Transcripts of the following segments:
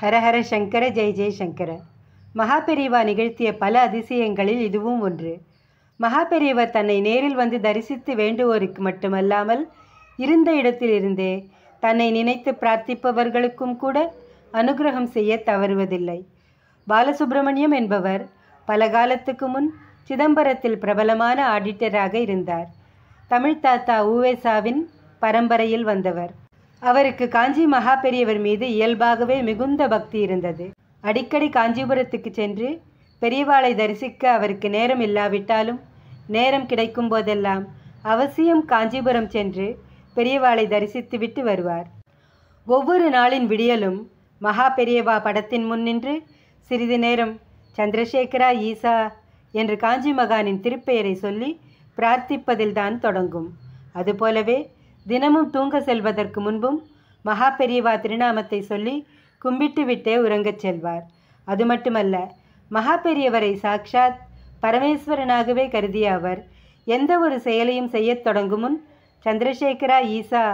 ஹரஹர சங்கர ஜெய் ஜெய் சங்கர மகாபெரிவா நிகழ்த்திய பல அதிசயங்களில் இதுவும் ஒன்று மகாபெரிவா தன்னை நேரில் வந்து தரிசித்து வேண்டுவோருக்கு மட்டுமல்லாமல் இருந்த இடத்திலிருந்தே தன்னை நினைத்து பிரார்த்திப்பவர்களுக்கும் கூட அனுகிரகம் செய்ய தவறுவதில்லை பாலசுப்பிரமணியம் என்பவர் பல காலத்துக்கு முன் சிதம்பரத்தில் பிரபலமான ஆடிட்டராக இருந்தார் தமிழ் தாத்தா ஊவேசாவின் பரம்பரையில் வந்தவர் அவருக்கு காஞ்சி மகா பெரியவர் மீது இயல்பாகவே மிகுந்த பக்தி இருந்தது அடிக்கடி காஞ்சிபுரத்துக்கு சென்று பெரியவாளை தரிசிக்க அவருக்கு நேரம் இல்லாவிட்டாலும் நேரம் கிடைக்கும் போதெல்லாம் அவசியம் காஞ்சிபுரம் சென்று பெரியவாளை தரிசித்துவிட்டு வருவார் ஒவ்வொரு நாளின் விடியலும் மகா பெரியவா படத்தின் முன் நின்று சிறிது நேரம் சந்திரசேகரா ஈசா என்று காஞ்சி மகானின் திருப்பெயரை சொல்லி பிரார்த்திப்பதில்தான் தொடங்கும் அதுபோலவே தினமும் தூங்க செல்வதற்கு முன்பும் மகா பெரியவா திருநாமத்தை சொல்லி கும்பிட்டு விட்டே உறங்கச் செல்வார் அது மட்டுமல்ல மகா பெரியவரை சாக்ஷாத் பரமேஸ்வரனாகவே கருதிய அவர் எந்த ஒரு செயலையும் செய்யத் தொடங்கும் முன் சந்திரசேகரா ஈசா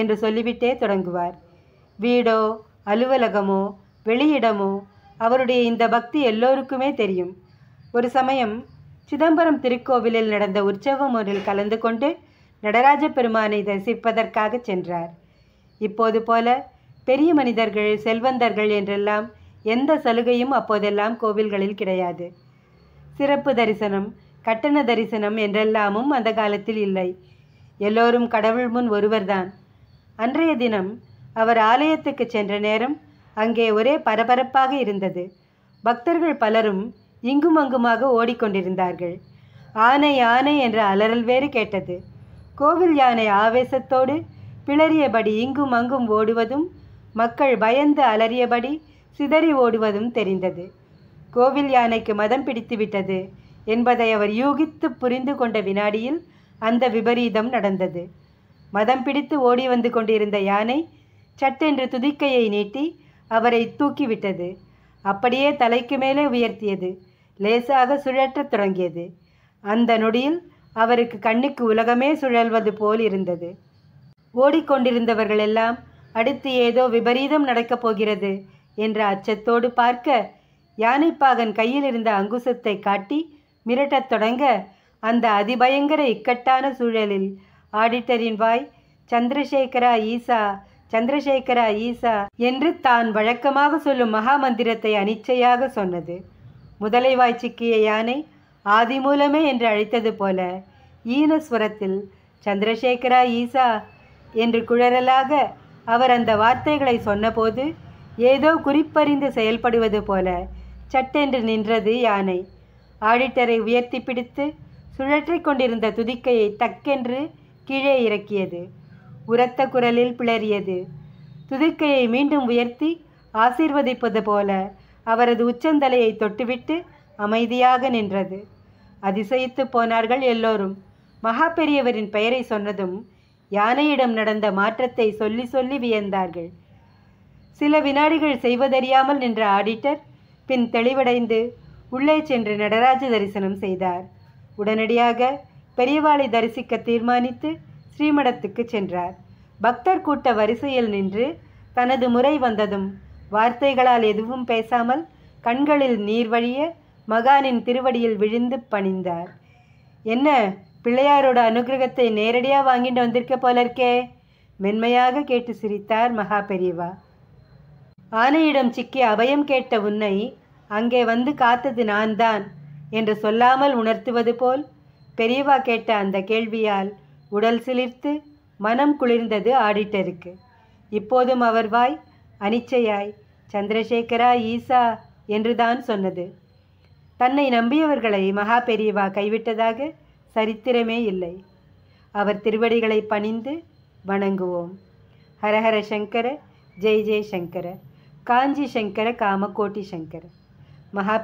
என்று சொல்லிவிட்டே தொடங்குவார் வீடோ அலுவலகமோ வெளியிடமோ அவருடைய இந்த பக்தி எல்லோருக்குமே தெரியும் ஒரு சமயம் சிதம்பரம் திருக்கோவிலில் நடந்த உற்சவம் ஒன்றில் கலந்து கொண்டு நடராஜ பெருமானை தரிசிப்பதற்காக சென்றார் இப்போது போல பெரிய மனிதர்கள் செல்வந்தர்கள் என்றெல்லாம் எந்த சலுகையும் அப்போதெல்லாம் கோவில்களில் கிடையாது சிறப்பு தரிசனம் கட்டண தரிசனம் என்றெல்லாமும் அந்த காலத்தில் இல்லை எல்லோரும் கடவுள் முன் ஒருவர்தான் அன்றைய தினம் அவர் ஆலயத்துக்கு சென்ற நேரம் அங்கே ஒரே பரபரப்பாக இருந்தது பக்தர்கள் பலரும் இங்கும் அங்குமாக ஓடிக்கொண்டிருந்தார்கள் ஆனை ஆனை என்ற அலறல் வேறு கேட்டது கோவில் யானை ஆவேசத்தோடு பிளறியபடி இங்கும் அங்கும் ஓடுவதும் மக்கள் பயந்து அலறியபடி சிதறி ஓடுவதும் தெரிந்தது கோவில் யானைக்கு மதம் பிடித்துவிட்டது என்பதை அவர் யூகித்து புரிந்து கொண்ட வினாடியில் அந்த விபரீதம் நடந்தது மதம் பிடித்து ஓடி வந்து கொண்டிருந்த யானை சட்டென்று துதிக்கையை நீட்டி அவரை தூக்கிவிட்டது அப்படியே தலைக்கு மேலே உயர்த்தியது லேசாக சுழற்றத் தொடங்கியது அந்த நொடியில் அவருக்கு கண்ணுக்கு உலகமே சுழல்வது போல் இருந்தது ஓடிக்கொண்டிருந்தவர்களெல்லாம் அடுத்து ஏதோ விபரீதம் நடக்கப் போகிறது என்ற அச்சத்தோடு பார்க்க யானைப்பாகன் கையில் இருந்த அங்குசத்தை காட்டி மிரட்டத் தொடங்க அந்த அதிபயங்கர இக்கட்டான சூழலில் ஆடிட்டரின் வாய் சந்திரசேகரா ஈசா சந்திரசேகரா ஈசா என்று தான் வழக்கமாக சொல்லும் மகாமந்திரத்தை அனிச்சையாக சொன்னது முதலை சிக்கிய யானை ஆதிமூலமே என்று அழைத்தது போல ஈனஸ்வரத்தில் சந்திரசேகரா ஈசா என்று குழறலாக அவர் அந்த வார்த்தைகளை சொன்னபோது ஏதோ குறிப்பறிந்து செயல்படுவது போல சட்டென்று நின்றது யானை ஆடிட்டரை உயர்த்தி பிடித்து சுழற்றி கொண்டிருந்த துதிக்கையை தக்கென்று கீழே இறக்கியது உரத்த குரலில் பிளறியது துதிக்கையை மீண்டும் உயர்த்தி ஆசீர்வதிப்பது போல அவரது உச்சந்தலையை தொட்டுவிட்டு அமைதியாக நின்றது அதிசயித்து போனார்கள் எல்லோரும் மகா பெரியவரின் பெயரை சொன்னதும் யானையிடம் நடந்த மாற்றத்தை சொல்லி சொல்லி வியந்தார்கள் சில வினாடிகள் செய்வதறியாமல் நின்ற ஆடிட்டர் பின் தெளிவடைந்து உள்ளே சென்று நடராஜ தரிசனம் செய்தார் உடனடியாக பெரியவாளை தரிசிக்க தீர்மானித்து ஸ்ரீமடத்துக்கு சென்றார் பக்தர் கூட்ட வரிசையில் நின்று தனது முறை வந்ததும் வார்த்தைகளால் எதுவும் பேசாமல் கண்களில் நீர் வழிய மகானின் திருவடியில் விழுந்து பணிந்தார் என்ன பிள்ளையாரோட அனுகிரகத்தை நேரடியாக வாங்கிட்டு வந்திருக்க போல இருக்கே மென்மையாக கேட்டு சிரித்தார் மகா பெரியவா ஆனையிடம் சிக்கி அபயம் கேட்ட உன்னை அங்கே வந்து காத்தது நான் தான் என்று சொல்லாமல் உணர்த்துவது போல் பெரியவா கேட்ட அந்த கேள்வியால் உடல் சிலிர்த்து மனம் குளிர்ந்தது ஆடிட்டருக்கு இப்போதும் அவர் வாய் அனிச்சையாய் சந்திரசேகரா ஈசா என்றுதான் சொன்னது தன்னை நம்பியவர்களை மகா பெரியவா கைவிட்டதாக சரித்திரமே இல்லை அவர் திருவடிகளை பணிந்து வணங்குவோம் ஹரஹர சங்கர ஜெய் ஜெய் சங்கர காஞ்சி சங்கர காமகோட்டி சங்கர மகா